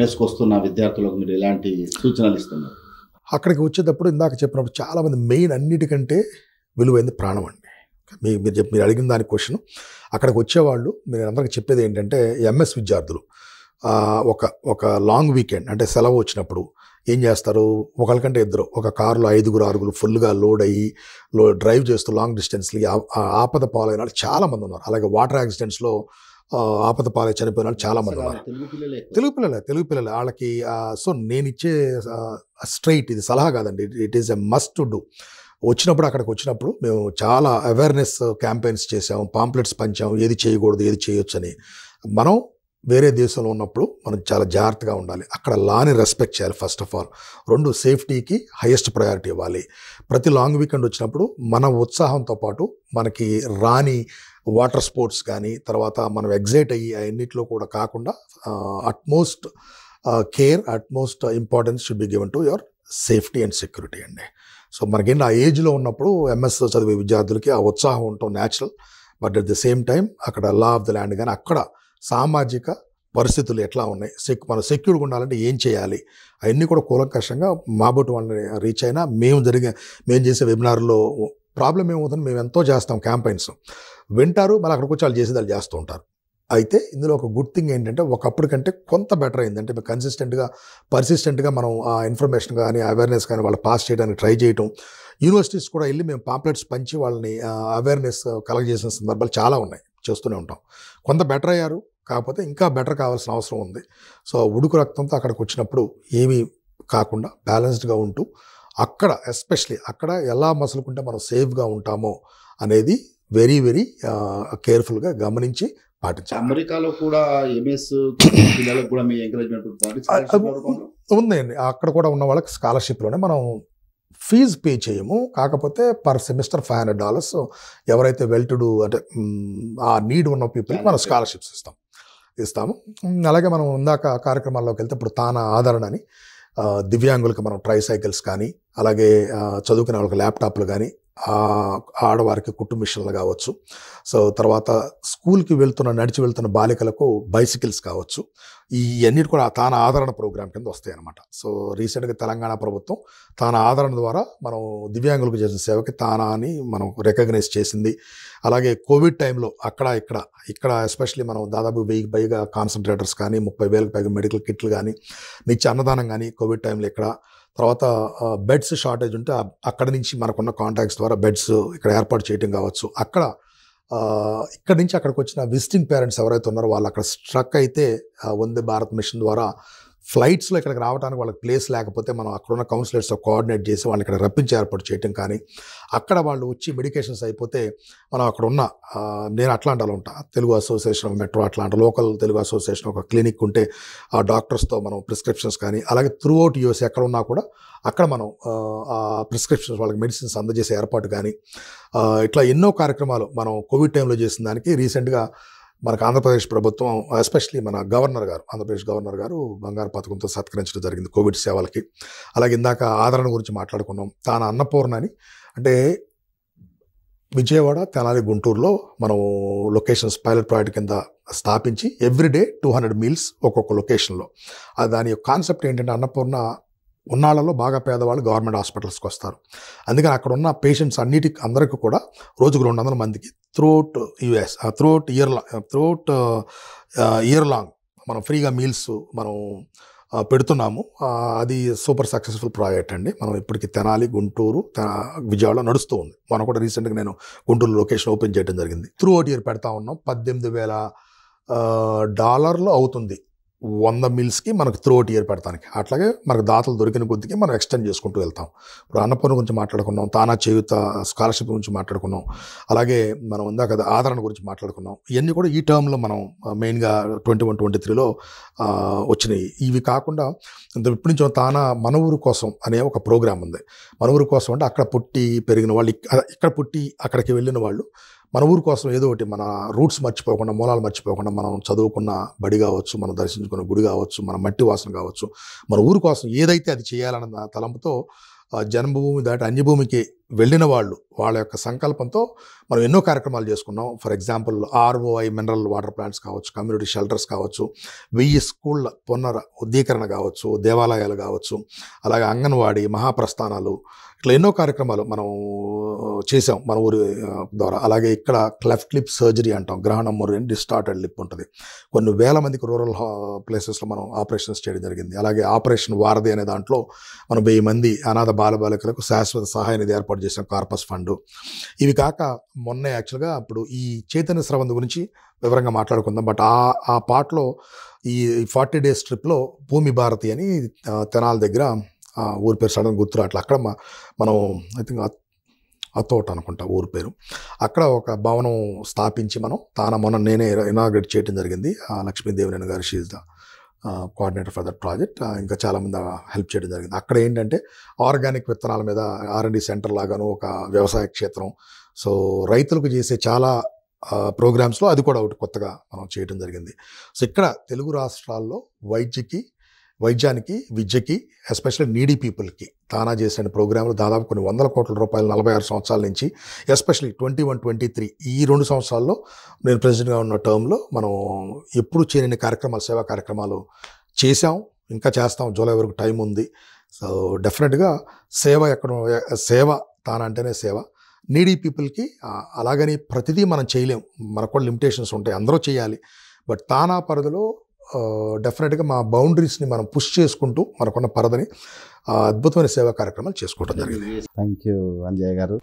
ఎంఎస్కి వస్తున్న విద్యార్థులకు మీరు ఎలాంటి సూచనలు ఇస్తున్నారు అక్కడికి వచ్చేటప్పుడు ఇందాక చెప్పినప్పుడు చాలామంది మెయిన్ అన్నిటికంటే విలువైంది ప్రాణం అండి మీ మీరు చెప్పి మీరు అడిగిన దాని క్వశ్చన్ అక్కడికి వచ్చేవాళ్ళు మీరు అందరికీ చెప్పేది ఏంటంటే ఎంఎస్ విద్యార్థులు ఒక ఒక లాంగ్ వీకెండ్ అంటే సెలవు వచ్చినప్పుడు ఏం చేస్తారు ఒకరికంటే ఇద్దరు ఒక కారులో ఐదుగురు ఆరుగురు ఫుల్గా లోడ్ అయ్యి లో డ్రైవ్ చేస్తూ లాంగ్ డిస్టెన్స్కి ఆపద పాలైన వాళ్ళు చాలామంది ఉన్నారు అలాగే వాటర్ యాక్సిడెంట్స్లో ఆపద పాలే చనిపోయిన వాళ్ళు చాలా మంది ఉన్నారు తెలుగు పిల్లలే తెలుగు పిల్లలే వాళ్ళకి సో నేను ఇచ్చే స్ట్రైట్ ఇది సలహా కాదండి it is a must do వచ్చినప్పుడు అక్కడికి వచ్చినప్పుడు మేము చాలా అవేర్నెస్ క్యాంపెయిన్స్ చేసాము పాంప్లెట్స్ పంచాము ఏది చేయకూడదు ఏది చేయొచ్చు అని మనం వేరే దేశంలో ఉన్నప్పుడు మనం చాలా జాగ్రత్తగా ఉండాలి అక్కడ లాని రెస్పెక్ట్ చేయాలి ఫస్ట్ ఆఫ్ ఆల్ రెండు సేఫ్టీకి హయ్యెస్ట్ ప్రయారిటీ ఇవ్వాలి ప్రతి లాంగ్ వీకెండ్ వచ్చినప్పుడు మన ఉత్సాహంతో పాటు మనకి రాని వాటర్ స్పోర్ట్స్ కానీ తర్వాత మనం ఎగ్జైట్ అయ్యి అన్నింటిలో కూడా కాకుండా utmost care utmost importance should be given to your safety and security అండి సో మనకేంటి ఆ ఏజ్లో ఉన్నప్పుడు ఎంఎస్ చదివే విద్యార్థులకి ఆ ఉత్సాహం ఉంటాం natural but at the same time అక్కడ లా ఆఫ్ ది ల్యాండ్ కానీ అక్కడ సామాజిక పరిస్థితులు ఎట్లా ఉన్నాయి సెక్ మనం సెక్యూర్గా ఉండాలంటే ఏం చేయాలి అవన్నీ కూడా కూలంకషంగా మాబోటి వాళ్ళని రీచ్ అయినా మేము జరిగే మేము చేసే వెబినార్లో ప్రాబ్లం ఏమవుతుంది మేము ఎంతో చేస్తాం క్యాంపెయిన్స్ వింటారు మళ్ళీ అక్కడ వాళ్ళు చేసి వాళ్ళు చేస్తూ ఉంటారు అయితే ఇందులో ఒక గుడ్ థింగ్ ఏంటంటే ఒకప్పుడు కంటే కొంత బెటర్ అంటే మేము కన్సిస్టెంట్గా పర్సిస్టెంట్గా మనం ఆ ఇన్ఫర్మేషన్ కానీ అవేర్నెస్ కానీ వాళ్ళు పాస్ చేయడానికి ట్రై చేయటం యూనివర్సిటీస్ కూడా వెళ్ళి మేము పాంప్లెట్స్ పంచి వాళ్ళని అవేర్నెస్ కలెక్ట్ చేసిన సందర్భాలు చాలా ఉన్నాయి చేస్తూనే ఉంటాం కొంత బెటర్ అయ్యారు కాకపోతే ఇంకా బెటర్ కావాల్సిన అవసరం ఉంది సో ఉడుకు రక్తంతో అక్కడికి వచ్చినప్పుడు ఏమీ కాకుండా బ్యాలెన్స్డ్గా ఉంటూ అక్కడ ఎస్పెషలీ అక్కడ ఎలా మసులుకుంటే మనం సేఫ్గా ఉంటామో అనేది వెరీ వెరీ కేర్ఫుల్గా గమనించి పాటించాలి అమెరికాలో కూడా ఎంఎస్ ఉందండి అక్కడ కూడా ఉన్న వాళ్ళకి స్కాలర్షిప్లోనే మనం ఫీజు పే చేయము కాకపోతే per semester five hundred dollars ఎవరైతే వెల్టుడు అంటే ఆ నీడ్ ఉన్న పీపుల్కి మనం స్కాలర్షిప్స్ ఇస్తాం ఇస్తాము అలాగే మనం ఇందాక కార్యక్రమాల్లోకి వెళ్తే ఇప్పుడు తానా ఆదరణ అని దివ్యాంగులకు మనం ట్రైసైకిల్స్ కానీ అలాగే చదువుకునే వాళ్ళకి ల్యాప్టాప్లు కానీ ఆడవారికి కుటుంబ మిషన్లు కావచ్చు సో తర్వాత స్కూల్కి వెళ్తున్న నడిచి వెళ్తున్న బాలికలకు బైసికిల్స్ కావచ్చు ఇవన్నీ కూడా తాన ఆదరణ ప్రోగ్రాం కింద వస్తాయి అనమాట సో రీసెంట్గా తెలంగాణ ప్రభుత్వం తాన ఆదరణ ద్వారా మనం దివ్యాంగులకు చేసిన సేవకి తానా అని మనం రికగ్నైజ్ చేసింది అలాగే కోవిడ్ టైంలో అక్కడ ఇక్కడ ఇక్కడ ఎస్పెషలీ మనం దాదాపు వెయ్యికి పైగా కాన్సన్ట్రేటర్స్ కానీ ముప్పై వేలకు పైగా మెడికల్ కిట్లు కానీ నిత్య అన్నదానం కానీ కోవిడ్ టైంలో ఇక్కడ తర్వాత బెడ్స్ షార్టేజ్ ఉంటే అక్కడ నుంచి మనకున్న కాంటాక్ట్స్ ద్వారా బెడ్స్ ఇక్కడ ఏర్పాటు చేయడం కావచ్చు అక్కడ ఇక్కడ నుంచి అక్కడికి వచ్చిన విజిటింగ్ పేరెంట్స్ ఎవరైతే ఉన్నారో వాళ్ళు అక్కడ స్ట్రక్ అయితే వందే భారత్ మిషన్ ద్వారా ఫ్లైట్స్లో ఇక్కడికి రావడానికి వాళ్ళకి ప్లేస్ లేకపోతే మనం అక్కడ ఉన్న కౌన్సిలర్స్తో కోఆర్డినేట్ చేసి వాళ్ళని ఇక్కడ రప్పించి ఏర్పాటు చేయటం కానీ అక్కడ వాళ్ళు వచ్చి మెడికేషన్స్ అయిపోతే మనం అక్కడ ఉన్న నేను అట్లాంటాలో ఉంటా Telugu association metro Atlanta local Telugu association ఒక క్లినిక్ ఉంటే ఆ డాక్టర్స్తో మనం ప్రిస్క్రిప్షన్స్ కానీ అలాగే త్రూ అవుట్ యూఎస్ ఎక్కడ ఉన్నా కూడా అక్కడ మనం ఆ ప్రిస్క్రిప్షన్స్ వాళ్ళకి మెడిసిన్స్ అందజేసే ఏర్పాటు కానీ ఇట్లా ఎన్నో కార్యక్రమాలు మనం కోవిడ్ టైంలో చేసిన దానికి రీసెంట్గా మనకు ఆంధ్రప్రదేశ్ ప్రభుత్వం ఎస్పెషలీ మన గవర్నర్ గారు ఆంధ్రప్రదేశ్ గవర్నర్ గారు బంగారు పథకంతో సత్కరించడం జరిగింది కోవిడ్ సేవలకి అలాగే ఇందాక ఆదరణ గురించి మాట్లాడుకున్నాం తాను అన్నపూర్ణని అంటే విజయవాడ తెనాలి గుంటూరులో మనం లొకేషన్స్ పైలట్ ప్రాజెక్ట్ కింద స్థాపించి ఎవ్రీడే టూ హండ్రెడ్ మీల్స్ ఒక్కొక్క లొకేషన్లో దాని యొక్క కాన్సెప్ట్ ఏంటంటే అన్నపూర్ణ ఉన్నాళ్ళలో బాగా పేదవాళ్ళు గవర్నమెంట్ హాస్పిటల్స్కి వస్తారు అందుకని అక్కడ ఉన్న పేషెంట్స్ అన్నిటికి అందరికీ కూడా రోజుకు రెండు వందల మందికి throughout US throughout year long throughout year long మనం ఫ్రీగా మీల్స్ మనం పెడుతున్నాము అది సూపర్ సక్సెస్ఫుల్ ప్రాజెక్ట్ అండి మనం ఇప్పటికి తెనాలి గుంటూరు విజయవాడ నడుస్తూ ఉంది మనం కూడా రీసెంట్గా నేను గుంటూరు లొకేషన్ ఓపెన్ చేయడం జరిగింది త్రూ అవుట్ ఇయర్ పెడతా ఉన్నాం పద్దెనిమిది వేల డాలర్లు అవుతుంది వంద మిల్స్కి మనకు త్రోట్ ఇయర్ అట్లాగే మనకు దాతలు దొరికిన కొద్దికి మనం ఎక్స్టెండ్ చేసుకుంటూ వెళ్తాం ఇప్పుడు అన్నపూర్ణ గురించి మాట్లాడుకున్నాం తానా చేయుత స్కాలర్షిప్ గురించి మాట్లాడుకున్నాం అలాగే మనం కదా ఆదరణ గురించి మాట్లాడుకున్నాం ఇవన్నీ కూడా ఈ టర్మ్లో మనం మెయిన్గా ట్వంటీ వన్ ట్వంటీ త్రీలో వచ్చినాయి ఇవి కాకుండా ఇప్పటి నుంచి తానా మన ఊరు కోసం అనే ఒక ప్రోగ్రామ్ ఉంది మన ఊరు కోసం అంటే అక్కడ పుట్టి పెరిగిన వాళ్ళు ఇక్కడ పుట్టి అక్కడికి వెళ్ళిన వాళ్ళు మన ఊరి కోసం ఏదో ఒకటి మన రూట్స్ మర్చిపోకుండా మూలాలు మర్చిపోకుండా మనం చదువుకున్న బడి కావచ్చు మనం దర్శించుకున్న గుడి కావచ్చు మన మట్టి వాసన కావచ్చు మన ఊరి కోసం ఏదైతే అది చేయాలన్న తలంపుతో జన్మభూమి దాటి అన్యభూమికి వెళ్ళిన వాళ్ళు వాళ్ళ యొక్క సంకల్పంతో మనం ఎన్నో కార్యక్రమాలు చేసుకున్నాం for example R O I mineral water plants కావచ్చు కమ్యూనిటీ షెల్టర్స్ కావచ్చు వెయ్యి స్కూళ్ళ పునర ఉద్దీకరణ కావచ్చు దేవాలయాలు కావచ్చు అలాగే అంగన్వాడీ మహాప్రస్థానాలు ఇట్లా ఎన్నో కార్యక్రమాలు మనం చేసాం మన ఊరి ద్వారా అలాగే ఇక్కడ క్లెఫ్ట్ లిప్ సర్జరీ అంటాం గ్రహణం మురిని డిస్టార్టెడ్ లిప్ ఉంటుంది కొన్ని వేల మందికి రూరల్ ప్లేసెస్లో మనం ఆపరేషన్స్ చేయడం జరిగింది అలాగే ఆపరేషన్ వారధి అనే దాంట్లో మనం వెయ్యి మంది అనాథ బాలబాలికలకు శాశ్వత సహాయ నిధి ఏర్పాటు ఏర్పాటు చేసాం కార్పస్ ఫండ్ ఇవి కాక మొన్న యాక్చువల్గా అప్పుడు ఈ చైతన్య స్రవంతి గురించి వివరంగా మాట్లాడుకుందాం బట్ ఆ ఆ పాటలో ఈ ఫార్టీ డేస్ ట్రిప్లో భూమి భారతి అని తెనాల దగ్గర ఊరి పేరు సడన్ గుర్తురా అట్లా అక్కడ మనం ఐ థింక్ అతోట అనుకుంటా ఊరి పేరు అక్కడ ఒక భవనం స్థాపించి మనం తాన మొన్న నేనే ఇనాగ్రేట్ చేయడం జరిగింది లక్ష్మీదేవి గారి she's coordinator for that project ఇంకా చాలామంది హెల్ప్ చేయడం జరిగింది అక్కడ ఏంటంటే ఆర్గానిక్ విత్తనాల మీద ఆర్ఎండి సెంటర్ లాగాను ఒక వ్యవసాయ క్షేత్రం సో రైతులకు చేసే చాలా ప్రోగ్రామ్స్లో అది కూడా ఒకటి కొత్తగా మనం చేయడం జరిగింది సో ఇక్కడ తెలుగు రాష్ట్రాల్లో వైద్యకి వైద్యానికి విద్యకి ఎస్పెషల్లీ నీడీ పీపుల్కి తానా చేసిన ప్రోగ్రాంలు దాదాపు కొన్ని వందల కోట్ల రూపాయలు నలభై ఆరు సంవత్సరాల నుంచి especially twenty one twenty three ఈ రెండు సంవత్సరాల్లో నేను ప్రెసిడెంట్గా ఉన్న టర్మ్లో మనం ఎప్పుడు చేయని కార్యక్రమాలు సేవా కార్యక్రమాలు చేశాం ఇంకా చేస్తాం జూలై వరకు టైం ఉంది సో డెఫినెట్గా సేవ ఎక్కడ సేవ తానంటేనే సేవ నీడీ పీపుల్కి అలాగని ప్రతిదీ మనం చేయలేం మనకు కూడా లిమిటేషన్స్ ఉంటాయి అందరూ చేయాలి బట్ తానా పరిధిలో డెఫినెట్గా మా బౌండరీస్ని మనం పుష్ చేసుకుంటూ మనకున్న పరదని అద్భుతమైన సేవా కార్యక్రమాలు చేసుకోవడం జరిగింది థ్యాంక్ యూ అంజయ్ గారు